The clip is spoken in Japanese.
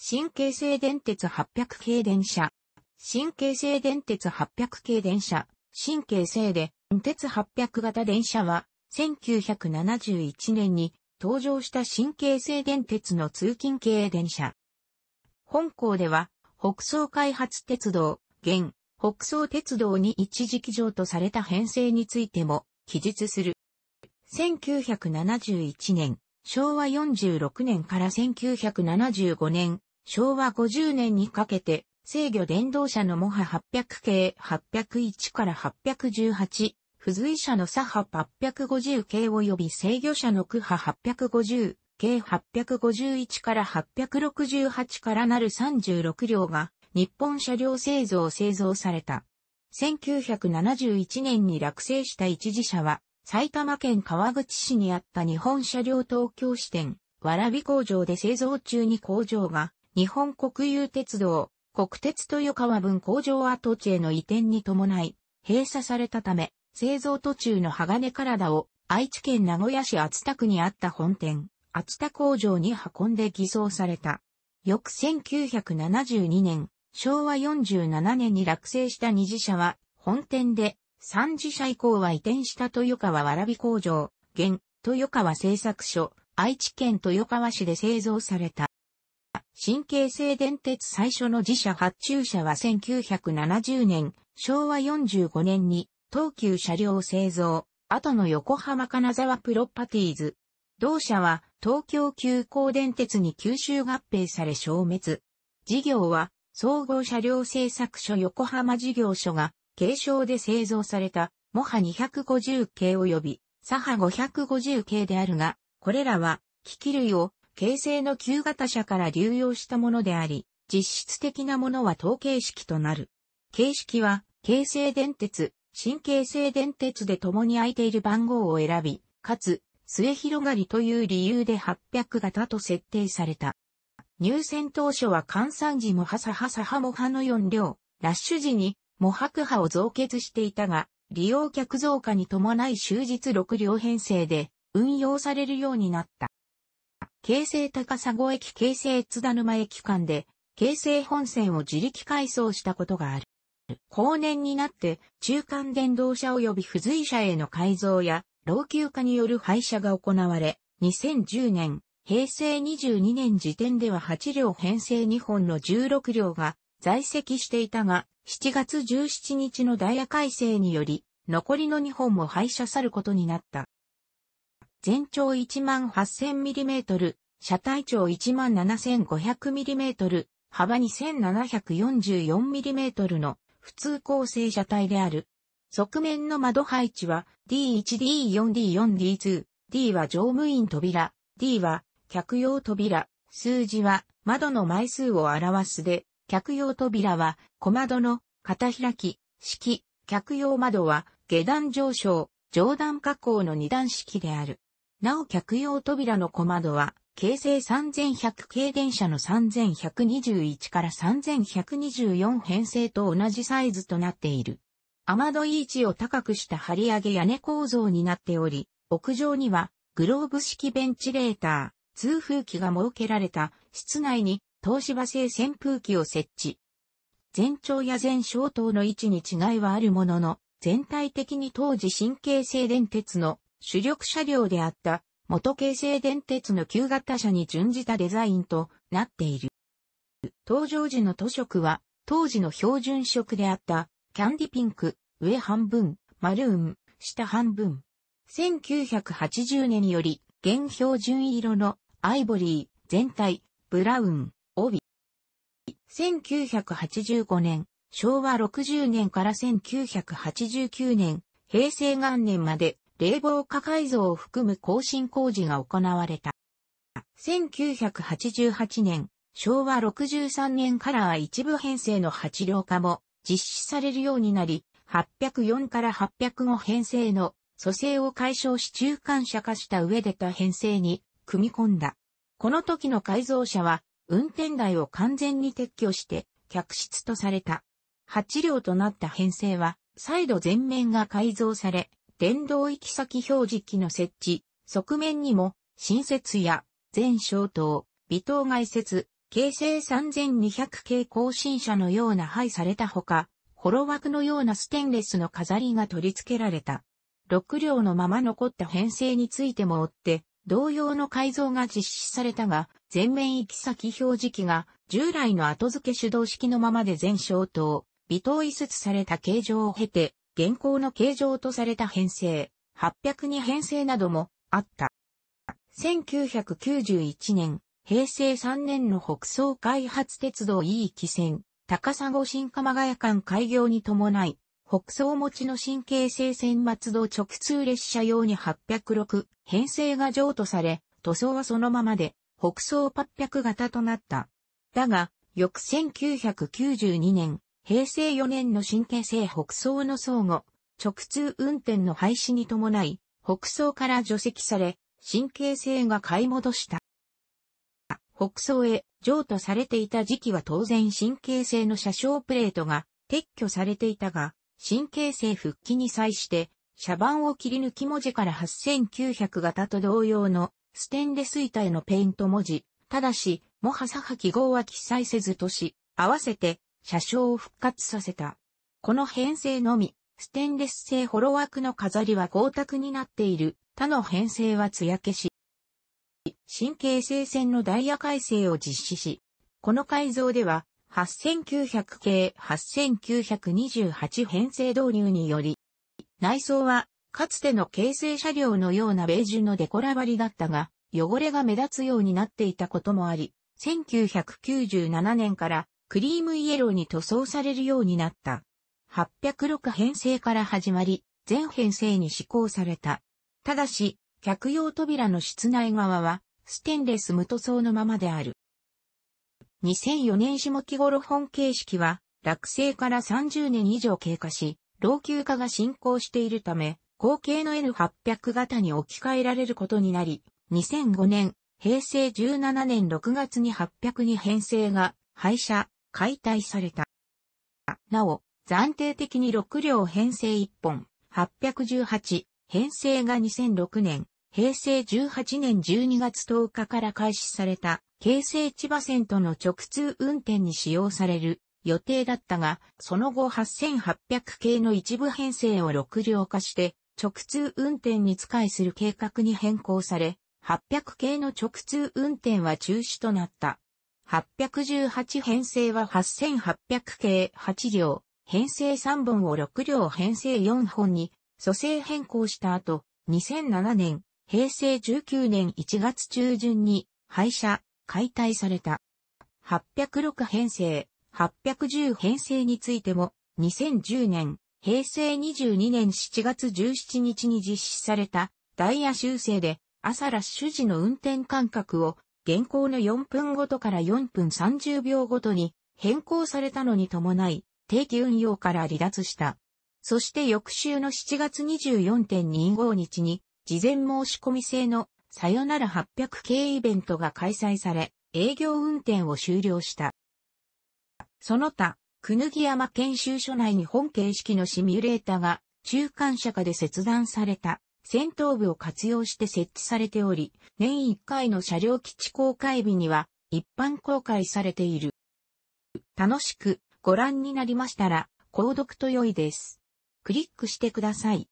新京成電鉄800系電車。新京成電鉄800系電車。新京成で、鉄800型電車は、1971年に登場した新京成電鉄の通勤系電車。本校では、北総開発鉄道、現、北総鉄道に一時期上とされた編成についても、記述する。1971年、昭和46年から1975年、昭和50年にかけて、制御電動車のモハ800系801から818、付随車の左派850系及び制御車の区派850系851から868からなる36両が日本車両製造製造された。1971年に落成した一時車は埼玉県川口市にあった日本車両東京支店、わらび工場で製造中に工場が日本国有鉄道、国鉄豊川分工場跡地への移転に伴い、閉鎖されたため、製造途中の鋼体を愛知県名古屋市厚田区にあった本店、厚田工場に運んで偽装された。翌1972年、昭和47年に落成した二次社は、本店で、三次社以降は移転した豊川わらび工場、現、豊川製作所、愛知県豊川市で製造された。神経性電鉄最初の自社発注車は1970年、昭和45年に東急車両製造、後の横浜金沢プロパティーズ。同社は東京急行電鉄に吸収合併され消滅。事業は総合車両製作所横浜事業所が継承で製造されたモハ250系及びサハ550系であるが、これらは機器類を形成の旧型車から流用したものであり、実質的なものは統計式となる。形式は、形成電鉄、新形成電鉄で共に空いている番号を選び、かつ、末広がりという理由で800型と設定された。入選当初は換算時もハサハサハモハの4両、ラッシュ時にモハクを増結していたが、利用客増加に伴い終日6両編成で運用されるようになった。京成高砂駅京成津田沼駅間で、京成本線を自力改装したことがある。後年になって、中間電動車及び付随車への改造や、老朽化による廃車が行われ、2010年、平成22年時点では8両編成2本の16両が在籍していたが、7月17日のダイヤ改正により、残りの2本も廃車去ることになった。全長1 8 0 0 0トル、車体長1 7 5 0 0トル、幅2 7 4 4トルの普通構成車体である。側面の窓配置は D1、D4、D4、D2。D は乗務員扉、D は客用扉、数字は窓の枚数を表すで、客用扉は小窓の片開き、式、客用窓は下段上昇、上段加工の二段式である。なお客用扉の小窓は、京成3100系電車の3121から3124編成と同じサイズとなっている。雨戸い位置を高くした張り上げ屋根構造になっており、屋上にはグローブ式ベンチレーター、通風機が設けられた室内に東芝製扇風機を設置。全長や全小灯の位置に違いはあるものの、全体的に当時神経性電鉄の主力車両であった元京成電鉄の旧型車に準じたデザインとなっている。登場時の塗色は当時の標準色であったキャンディピンク、上半分、マルーン、下半分。1980年より現標準色のアイボリー、全体、ブラウン、帯。1985年、昭和60年から1989年、平成元年まで冷房化改造を含む更新工事が行われた。1988年、昭和63年からは一部編成の8両化も実施されるようになり、804から805編成の蘇生を解消し中間車化した上でた編成に組み込んだ。この時の改造車は運転台を完全に撤去して客室とされた。8両となった編成は再度全面が改造され、電動行き先表示器の設置、側面にも、新設や、全消灯、微灯外設、形成3200系更新車のような配されたほか、ホロ枠のようなステンレスの飾りが取り付けられた。6両のまま残った編成についても追って、同様の改造が実施されたが、全面行き先表示器が従来の後付け手動式のままで全消灯、微灯移設された形状を経て、現行の形状とされた編成、802編成などもあった。1991年、平成3年の北総開発鉄道 E 汽線、高砂新鎌ヶ谷間開業に伴い、北総持ちの新京成線末道直通列車用に806編成が譲渡され、塗装はそのままで北総800型となった。だが、翌1992年、平成4年の新京成北総の相互、直通運転の廃止に伴い、北総から除籍され、新京成が買い戻した。北総へ譲渡されていた時期は当然新京成の車掌プレートが撤去されていたが、新京成復帰に際して、車番を切り抜き文字から8900型と同様のステンレス板へのペイント文字、ただし、モハサハ記号は記載せずとし、合わせて車掌を復活させた。この編成のみ、ステンレス製ホロ枠の飾りは光沢になっている、他の編成は艶消し。新形成線のダイヤ改正を実施し、この改造では、8900系8928編成導入により、内装は、かつての形成車両のようなベージュのデコラバリだったが、汚れが目立つようになっていたこともあり、1997年からクリームイエローに塗装されるようになった。806編成から始まり、全編成に施行された。ただし、客用扉の室内側は、ステンレス無塗装のままである。2004年下期頃本形式は、落成から30年以上経過し、老朽化が進行しているため、後継の N800 型に置き換えられることになり、2005年、平成17年6月に800に編成が廃車、解体された。なお、暫定的に6両編成1本、818、編成が2006年、平成18年12月10日から開始された、京成千葉線との直通運転に使用される予定だったが、その後8800系の一部編成を6両化して、直通運転に使いする計画に変更され、800系の直通運転は中止となった。818編成は8800系8両、編成3本を6両編成4本に、蘇生変更した後、2007年、平成19年1月中旬に廃車、解体された。806編成、810編成についても、2010年、平成22年7月17日に実施されたダイヤ修正で朝ラッシュ時の運転間隔を現行の4分ごとから4分30秒ごとに変更されたのに伴い、定期運用から離脱した。そして翌週の7月24.25日に、事前申し込み制のさよなら800系イベントが開催され、営業運転を終了した。その他、くぬぎ山研修所内に本形式のシミュレータが中間車下で切断された戦闘部を活用して設置されており、年1回の車両基地公開日には一般公開されている。楽しくご覧になりましたら、購読と良いです。クリックしてください。